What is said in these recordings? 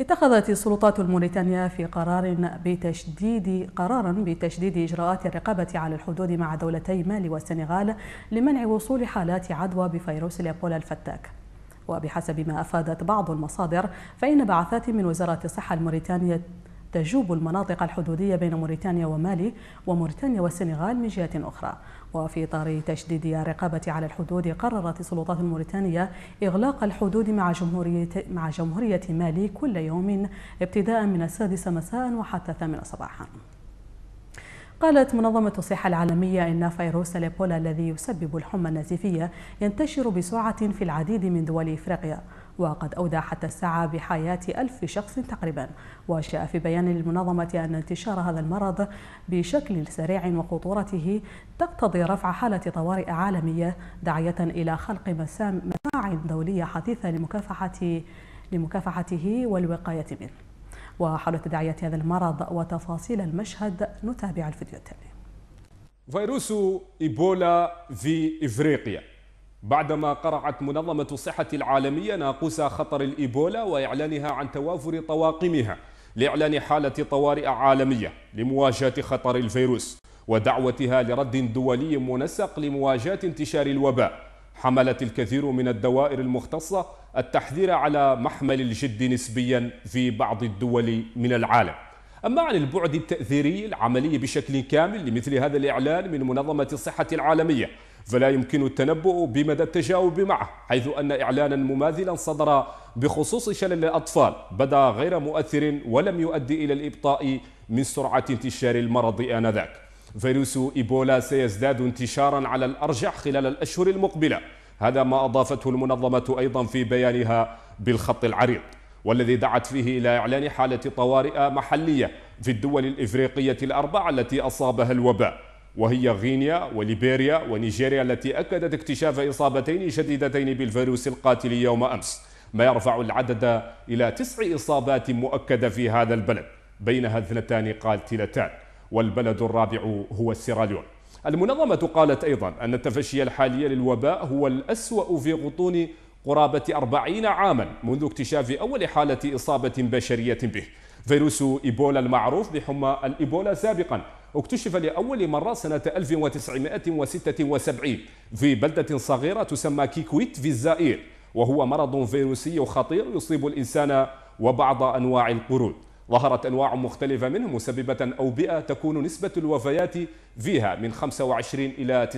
اتخذت السلطات الموريتانية في قرار بتشديد قرارا بتشديد إجراءات الرقابة على الحدود مع دولتي مالي والسنغال لمنع وصول حالات عدوى بفيروس الإبولا الفتاك وبحسب ما أفادت بعض المصادر فإن بعثات من وزارة الصحة الموريتانية تجوب المناطق الحدودية بين موريتانيا ومالي وموريتانيا والسنغال من جهة أخرى وفي إطار تشديد الرقابة على الحدود قررت السلطات الموريتانية إغلاق الحدود مع جمهورية, مع جمهورية مالي كل يوم ابتداء من السادسة مساء وحتى الثامنة صباحا قالت منظمة الصحة العالمية إن فيروس الإيبولا الذي يسبب الحمى النزيفية ينتشر بسرعة في العديد من دول إفريقيا وقد أودى حتى الساعة بحياة ألف شخص تقريبا وجاء في بيان المنظمة أن انتشار هذا المرض بشكل سريع وخطورته تقتضي رفع حالة طوارئ عالمية داعية إلى خلق مساع دولية حثيثة لمكافحة لمكافحته والوقاية منه وحول تداعيات هذا المرض وتفاصيل المشهد نتابع الفيديو التالي فيروس إيبولا في إفريقيا بعدما قرعت منظمة الصحة العالمية ناقوس خطر الإيبولا وإعلانها عن توافر طواقمها لإعلان حالة طوارئ عالمية لمواجهة خطر الفيروس ودعوتها لرد دولي منسق لمواجهة انتشار الوباء حملت الكثير من الدوائر المختصة التحذير على محمل الجد نسبيا في بعض الدول من العالم أما عن البعد التأثيري العملي بشكل كامل لمثل هذا الإعلان من منظمة الصحة العالمية فلا يمكن التنبؤ بمدى التجاوب معه حيث أن إعلانا مماثلا صدر بخصوص شلل الأطفال بدا غير مؤثر ولم يؤدي إلى الإبطاء من سرعة انتشار المرض آنذاك فيروس إيبولا سيزداد انتشارا على الأرجح خلال الأشهر المقبلة هذا ما أضافته المنظمة أيضا في بيانها بالخط العريض والذي دعت فيه إلى إعلان حالة طوارئ محلية في الدول الإفريقية الأربع التي أصابها الوباء وهي غينيا وليبيريا ونيجيريا التي أكدت اكتشاف إصابتين شديدتين بالفيروس القاتل يوم أمس ما يرفع العدد إلى تسع إصابات مؤكدة في هذا البلد بينها اثنتان قاتلتان والبلد الرابع هو السيراليون المنظمة قالت أيضا أن التفشي الحالي للوباء هو الأسوأ في غطون قرابة أربعين عاما منذ اكتشاف أول حالة إصابة بشرية به فيروس إيبولا المعروف بحمى الإيبولا سابقا اكتشف لأول مرة سنة 1976 في بلدة صغيرة تسمى كيكويت في الزائر وهو مرض فيروسي خطير يصيب الإنسان وبعض أنواع القرود ظهرت أنواع مختلفة منه مسببة أوبئة تكون نسبة الوفيات فيها من 25 إلى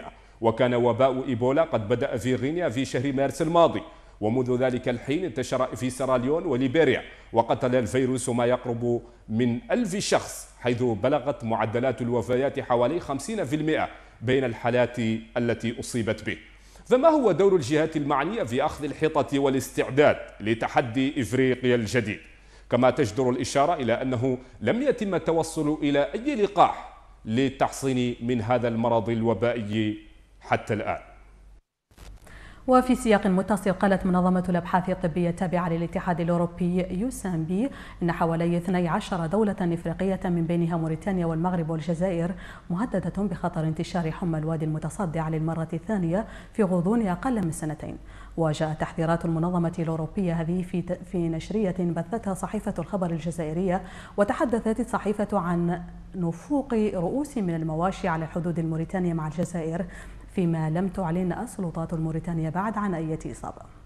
90% وكان وباء إيبولا قد بدأ في غينيا في شهر مارس الماضي ومنذ ذلك الحين انتشر في سيراليون وليبيريا وقتل الفيروس ما يقرب من ألف شخص حيث بلغت معدلات الوفيات حوالي 50% بين الحالات التي أصيبت به فما هو دور الجهات المعنية في أخذ الحيطة والاستعداد لتحدي إفريقيا الجديد؟ كما تجدر الإشارة إلى أنه لم يتم التوصل إلى أي لقاح للتحصين من هذا المرض الوبائي حتى الآن وفي سياق متصل قالت منظمة الأبحاث الطبية التابعة للاتحاد الأوروبي يوسامبي أن حوالي 12 دولة إفريقية من بينها موريتانيا والمغرب والجزائر مهددة بخطر انتشار حمى الوادي المتصدع للمرة الثانية في غضون أقل من سنتين وجاءت تحذيرات المنظمة الأوروبية هذه في في نشرية بثتها صحيفة الخبر الجزائرية وتحدثت الصحيفة عن نفوق رؤوس من المواشي على الحدود الموريتانية مع الجزائر فيما لم تعلن السلطات الموريتانية بعد عن أي إصابة